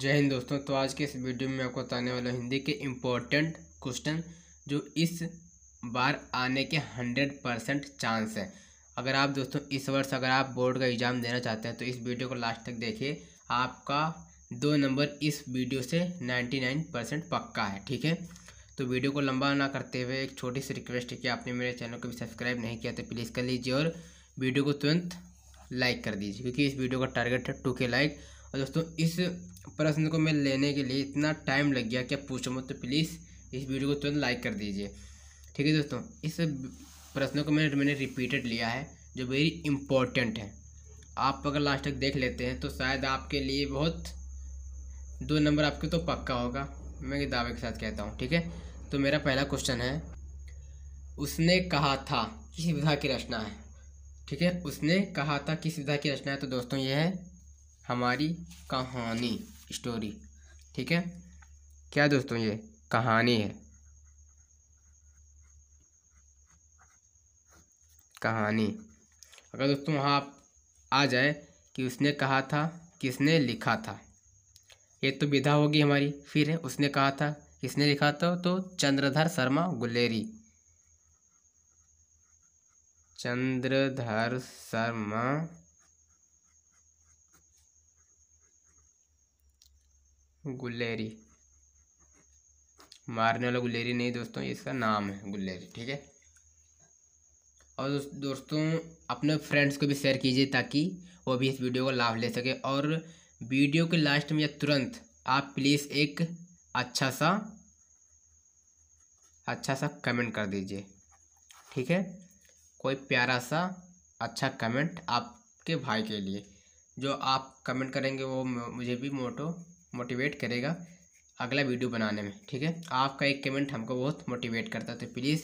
जय हिंद दोस्तों तो आज के इस वीडियो में मैं आपको बताने वाला हूँ हिंदी के इम्पोर्टेंट क्वेश्चन जो इस बार आने के हंड्रेड परसेंट चांस है अगर आप दोस्तों इस वर्ष अगर आप बोर्ड का एग्ज़ाम देना चाहते हैं तो इस वीडियो को लास्ट तक देखिए आपका दो नंबर इस वीडियो से नाइन्टी नाइन परसेंट पक्का है ठीक है तो वीडियो को लंबा ना करते हुए एक छोटी सी रिक्वेस्ट है कि आपने मेरे चैनल को भी सब्सक्राइब नहीं किया तो प्लीज़ कर लीजिए और वीडियो को तुरंत लाइक कर दीजिए क्योंकि इस वीडियो का टारगेट है टू के लाइक और दोस्तों इस प्रश्न को मैं लेने के लिए इतना टाइम लग गया कि पूछो मत तो प्लीज़ इस वीडियो को तुरंत लाइक कर दीजिए ठीक है दोस्तों इस प्रश्न को मैंने मैंने रिपीटेड लिया है जो वेरी इम्पोर्टेंट है आप अगर लास्ट तक देख लेते हैं तो शायद आपके लिए बहुत दो नंबर आपके तो पक्का होगा मैं दावे के साथ कहता हूँ ठीक है तो मेरा पहला क्वेश्चन है उसने कहा था किस विधा की रचना है ठीक है उसने कहा था किस विधा की रचना है तो दोस्तों ये है हमारी कहानी स्टोरी ठीक है क्या दोस्तों ये कहानी है कहानी अगर दोस्तों वहाँ आप आ जाए कि उसने कहा था किसने लिखा था ये तो विधा होगी हमारी फिर है उसने कहा था किसने लिखा था तो चंद्रधर शर्मा गुलेरी चंद्रधर शर्मा गुलेरी मारने वाला गुलेरी नहीं दोस्तों इसका नाम है गुल्लेरी ठीक है और दोस्तों अपने फ्रेंड्स को भी शेयर कीजिए ताकि वो भी इस वीडियो का लाभ ले सके और वीडियो के लास्ट में या तुरंत आप प्लीज़ एक अच्छा सा अच्छा सा कमेंट कर दीजिए ठीक है कोई प्यारा सा अच्छा कमेंट आपके भाई के लिए जो आप कमेंट करेंगे वो मुझे भी मोटो मोटिवेट करेगा अगला वीडियो बनाने में ठीक है आपका एक कमेंट हमको बहुत मोटिवेट करता है तो प्लीज़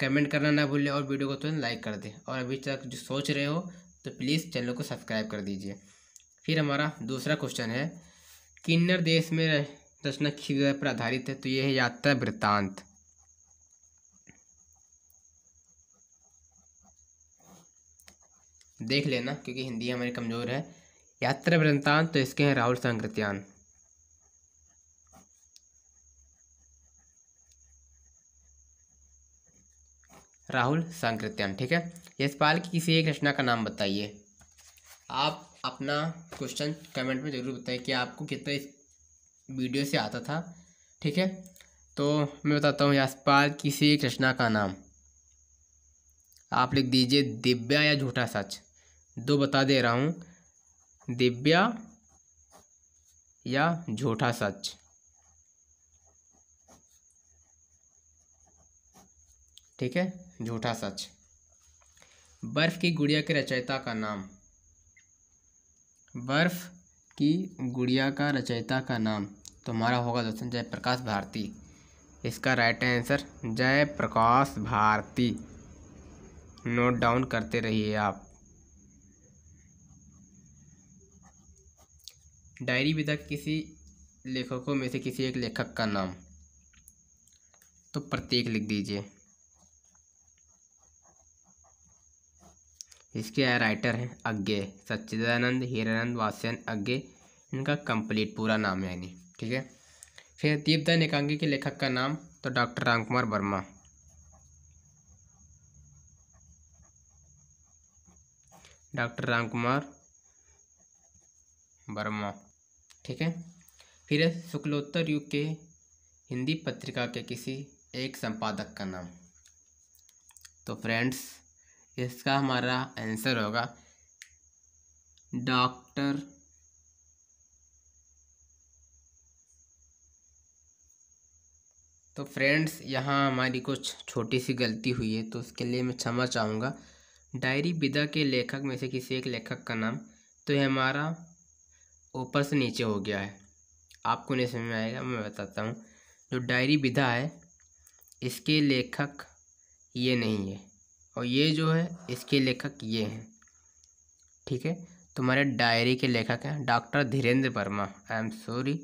कमेंट करना ना भूलें और वीडियो को तुरंत लाइक कर दें और अभी तक जो सोच रहे हो तो प्लीज़ चैनल को सब्सक्राइब कर दीजिए फिर हमारा दूसरा क्वेश्चन है किन्नर देश में रचना जगह पर आधारित है तो ये है यात्रा वृत्तांत देख लेना क्योंकि हिंदी हमारी कमज़ोर है यात्रा वृत्तांत तो इसके हैं राहुल संकृत्यान राहुल सांकृत्यान ठीक है यशपाल की किसी एक रचना का नाम बताइए आप अपना क्वेश्चन कमेंट में ज़रूर बताइए कि आपको कितना इस वीडियो से आता था ठीक है तो मैं बताता हूँ यशपाल किसी एक रचना का नाम आप लिख दीजिए दिव्या या झूठा सच दो बता दे रहा हूँ दिव्या या झूठा सच ठीक है झूठा सच बर्फ़ की गुड़िया के रचयिता का नाम बर्फ़ की गुड़िया का रचयिता का नाम तो हमारा होगा दोस्तों जयप्रकाश भारती इसका right answer Jayprakash Bharti note down करते रहिए आप डायरी विदा किसी लेखकों में से किसी एक लेखक का नाम तो प्रत्येक लिख दीजिए इसके राइटर हैं अज्ञे सच्चिदानंद हीरानंद वास्यन अज्ञे इनका कंप्लीट पूरा नाम है यानी ठीक है फिर दीपदान एकांगी के लेखक का नाम तो डॉक्टर राम कुमार वर्मा डॉक्टर राम कुमार वर्मा ठीक है फिर शुक्लोत्तर युग के हिंदी पत्रिका के किसी एक संपादक का नाम तो फ्रेंड्स इसका हमारा आंसर होगा डॉक्टर तो फ्रेंड्स यहाँ हमारी कुछ छोटी सी गलती हुई है तो उसके लिए मैं क्षमा चाहूँगा डायरी विदा के लेखक में से किसी एक लेखक का नाम तो ये हमारा ऊपर से नीचे हो गया है आपको नहीं समझ में आएगा मैं बताता हूँ जो डायरी विदा है इसके लेखक ये नहीं है और ये जो है इसके लेखक ये हैं ठीक है तुम्हारे डायरी के लेखक हैं doctor Dhirendra Verma I'm sorry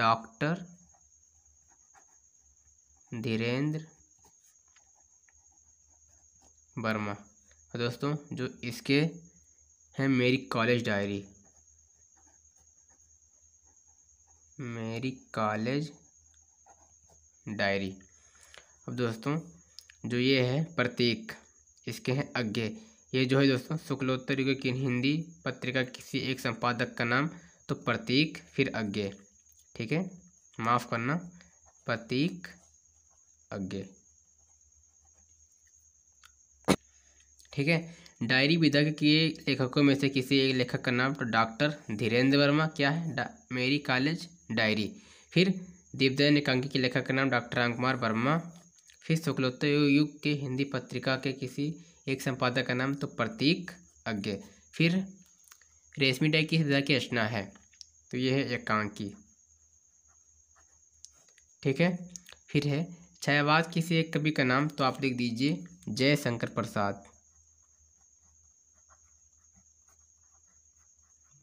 doctor Dhirendra Verma और दोस्तों जो इसके हैं मेरी कॉलेज डायरी मेरी कॉलेज डायरी अब दोस्तों जो ये है प्रतीक इसके हैं अज्ञे ये जो है दोस्तों शुक्लोत्तर युग की हिंदी पत्रिका किसी एक संपादक का नाम तो प्रतीक फिर अज्ञे ठीक है माफ़ करना प्रतीक अज्ञे ठीक है डायरी विदग्ध के लेखकों में से किसी एक लेखक का नाम तो डॉक्टर धीरेन्द्र वर्मा क्या है मेरी कॉलेज डायरी फिर दीपदय निकांकी के लेखक का नाम डॉक्टर राम कुमार वर्मा फिर शुक्लोत्तर युग के हिंदी पत्रिका के किसी एक संपादक का नाम तो प्रतीक अज्ञ फिर रेशमी डाई की हृदय की रचना है तो ये है एकांकी ठीक है फिर है छायावाद किसी एक कवि का नाम तो आप लिख दीजिए Jai Shankar Prasad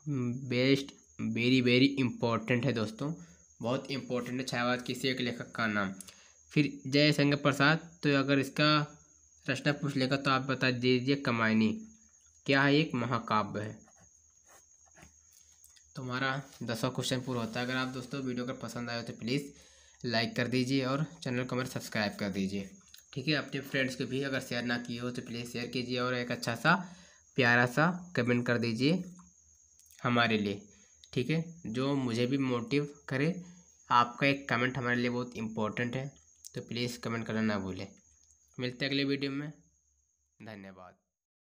hmm, best very very important है दोस्तों बहुत इंपॉर्टेंट है छायावाद किसी एक लेखक का नाम फिर जय शंकर प्रसाद तो अगर इसका रचना पूछ लेगा तो आप बता दीजिए कमायनी क्या है एक महाकाव्य है तो हमारा दसवा क्वेश्चन पूरा होता है अगर आप दोस्तों वीडियो अगर पसंद आए तो प्लीज़ लाइक कर दीजिए और चैनल को मेरे सब्सक्राइब कर दीजिए ठीक है अपने फ्रेंड्स को भी अगर शेयर ना किए हो तो प्लीज़ शेयर कीजिए और एक अच्छा सा प्यारा सा कमेंट कर दीजिए हमारे लिए ठीक है जो मुझे भी मोटिव करे आपका एक कमेंट हमारे लिए बहुत इम्पोर्टेंट है तो प्लीज़ कमेंट करना ना भूलें मिलते हैं अगले वीडियो में धन्यवाद